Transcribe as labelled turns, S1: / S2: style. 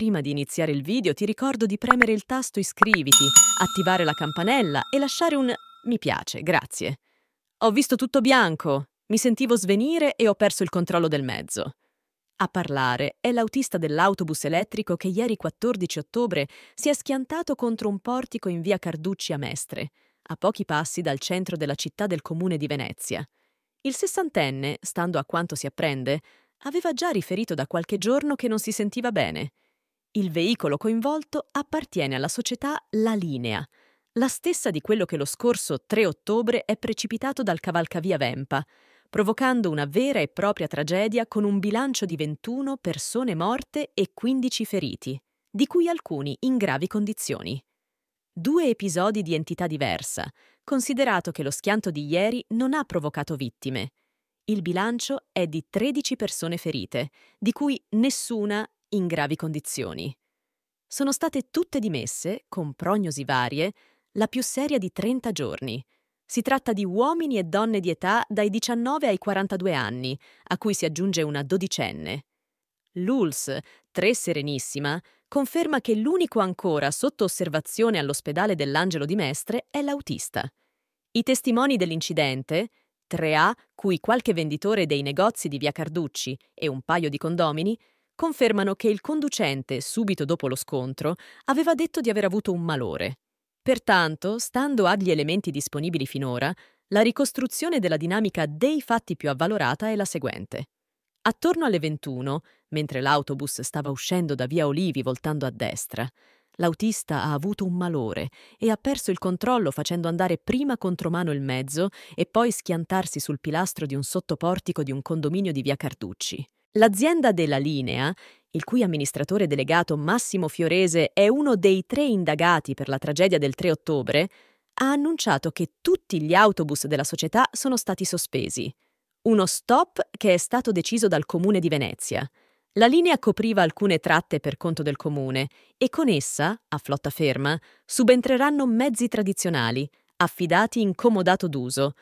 S1: Prima di iniziare il video ti ricordo di premere il tasto iscriviti, attivare la campanella e lasciare un mi piace, grazie. Ho visto tutto bianco, mi sentivo svenire e ho perso il controllo del mezzo. A parlare è l'autista dell'autobus elettrico che ieri 14 ottobre si è schiantato contro un portico in via Carducci a Mestre, a pochi passi dal centro della città del comune di Venezia. Il sessantenne, stando a quanto si apprende, aveva già riferito da qualche giorno che non si sentiva bene il veicolo coinvolto appartiene alla società La Linea, la stessa di quello che lo scorso 3 ottobre è precipitato dal cavalcavia Vempa, provocando una vera e propria tragedia con un bilancio di 21 persone morte e 15 feriti, di cui alcuni in gravi condizioni. Due episodi di entità diversa, considerato che lo schianto di ieri non ha provocato vittime. Il bilancio è di 13 persone ferite, di cui nessuna in gravi condizioni. Sono state tutte dimesse, con prognosi varie, la più seria di 30 giorni. Si tratta di uomini e donne di età dai 19 ai 42 anni, a cui si aggiunge una dodicenne. L'ULS, 3 Serenissima, conferma che l'unico ancora sotto osservazione all'ospedale dell'Angelo di Mestre è l'autista. I testimoni dell'incidente, 3A, cui qualche venditore dei negozi di via Carducci e un paio di condomini, confermano che il conducente, subito dopo lo scontro, aveva detto di aver avuto un malore. Pertanto, stando agli elementi disponibili finora, la ricostruzione della dinamica dei fatti più avvalorata è la seguente. Attorno alle 21, mentre l'autobus stava uscendo da via Olivi voltando a destra, l'autista ha avuto un malore e ha perso il controllo facendo andare prima contro mano il mezzo e poi schiantarsi sul pilastro di un sottoportico di un condominio di via Carducci. L'azienda della linea, il cui amministratore delegato Massimo Fiorese è uno dei tre indagati per la tragedia del 3 ottobre, ha annunciato che tutti gli autobus della società sono stati sospesi. Uno stop che è stato deciso dal comune di Venezia. La linea copriva alcune tratte per conto del comune e con essa, a flotta ferma, subentreranno mezzi tradizionali, affidati in comodato d'uso,